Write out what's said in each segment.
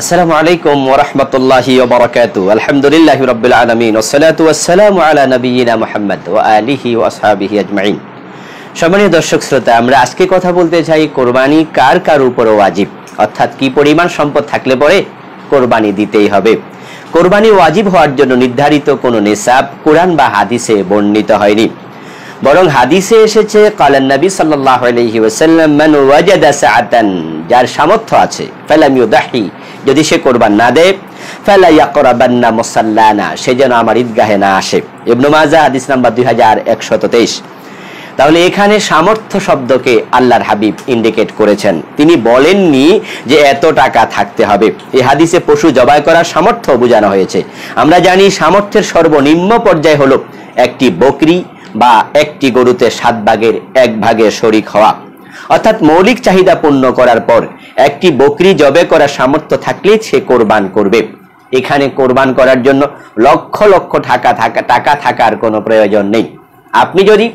আলহামদুলিল্লাহ রবিল আমরা আজকে কথা বলতে চাই কোরবানি কার কার ওয়াজিব অর্থাৎ কি পরিমাণ সম্পদ থাকলে পরে দিতেই হবে কোরবানি ওয়াজিব হওয়ার জন্য নির্ধারিত কোনো নেশাব কোরআন বা হাদিসে বর্ণিত হয়নি বরং হাদিসে এসেছে কালান নবী সাল্লাহ আলহি ওসাল্লাম মান ওয়াজাদা সাআতান যার সামর্থ্য আছে ফালাম ইউদাহি যদি সে কোরবান না দেয় ফালা ইয়াকরাবান্না মুসাল্লানা সে যেন আমার ঈদগাহে না আসে ইবনু মাজা হাদিস নাম্বার দুই হাজার একশত তেইশ তাহলে এখানে সামর্থ্য শব্দকে আল্লাহর হাবিব ইন্ডিকেট করেছেন তিনি বলেননি যে এত টাকা থাকতে হবে এ হাদিসে পশু জবাই করার সামর্থ্য বোঝানো হয়েছে আমরা জানি সামর্থ্যের সর্বনিম্ন পর্যায় হলো একটি বকরি বা একটি গরুতে সাত ভাগের এক ভাগে শরিক হওয়া অর্থাৎ মৌলিক চাহিদা পূর্ণ করার পর একটি বকরি জবে করার সামর্থ্য থাকলে সে কোরবান করবে এখানে কোরবান করার জন্য লক্ষ লক্ষ টাকা থাকা টাকা থাকার কোনো প্রয়োজন নেই আপনি যদি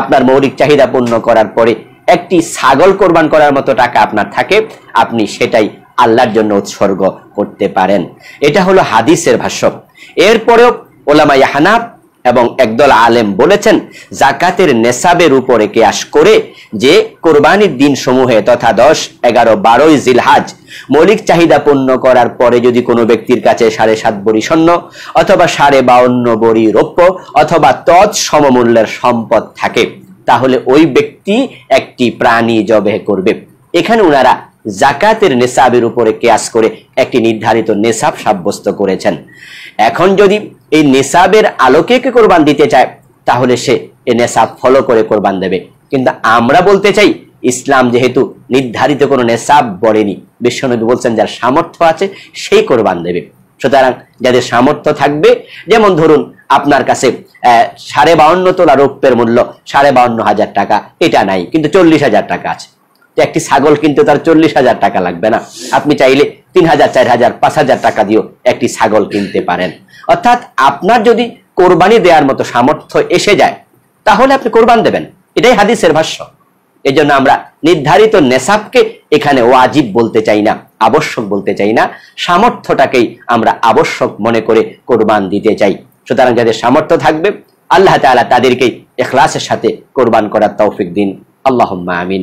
আপনার মৌলিক চাহিদা পূর্ণ করার পরে একটি ছাগল কোরবান করার মতো টাকা আপনার থাকে আপনি সেটাই আল্লাহর জন্য উৎসর্গ করতে পারেন এটা হলো হাদিসের ভাষ্য এরপরেও ওলামা ইয়াহানাফ এবং একদল আলেম বলেছেন জাকাতের নেশাবের উপরে কেয়াস করে যে কোরবানির দিন সমূহে তথা দশ এগারো বারোই জিলহাজ মৌলিক চাহিদা পূর্ণ করার পরে যদি কোনো ব্যক্তির কাছে সাড়ে সাত বড়ি স্বর্ণ অথবা সাড়ে বাউন্ন বড়ি রৌপ্য অথবা তৎ সমমূল্যের সম্পদ থাকে তাহলে ওই ব্যক্তি একটি প্রাণী জবে করবে এখানে উনারা জাকাতের নেশাবের উপরে কেয়াস করে একটি নির্ধারিত নেশাব সাব্যস্ত করেছেন এখন যদি এই নেশাবের আলোকে কে কোরবান দিতে চায় তাহলে সে এ নেশাব ফলো করে কোরবান দেবে কিন্তু আমরা বলতে চাই ইসলাম যেহেতু নির্ধারিত কোনো নেশাব বলেনি বিশ্বনবী বলছেন যার সামর্থ্য আছে সেই কোরবান দেবে সুতরাং যাদের সামর্থ্য থাকবে যেমন ধরুন আপনার কাছে সাড়ে বাউন্ন তোলা রৌপ্যের মূল্য সাড়ে বাউন্ন হাজার টাকা এটা নাই কিন্তু চল্লিশ হাজার টাকা আছে একটি ছাগল কিনতে তার চল্লিশ হাজার টাকা লাগবে না আপনি চাইলে তিন হাজার চার হাজার পাঁচ হাজার টাকা দিয়েও একটি ছাগল কিনতে পারেন অর্থাৎ আপনার যদি কোরবানি দেওয়ার মতো সামর্থ্য এসে যায় তাহলে আপনি কোরবান দেবেন এটাই হাদিসের ভাষ্য এই জন্য আমরা নির্ধারিত নেশাবকে এখানে ওয়াজিব বলতে চাই না আবশ্যক বলতে চাই না সামর্থ্যটাকেই আমরা আবশ্যক মনে করে কোরবান দিতে চাই সুতরাং যাদের সামর্থ্য থাকবে আল্লাহ তালা তাদেরকেই এখলাসের সাথে কোরবান করার তৌফিক দিন আল্লাহ আমিন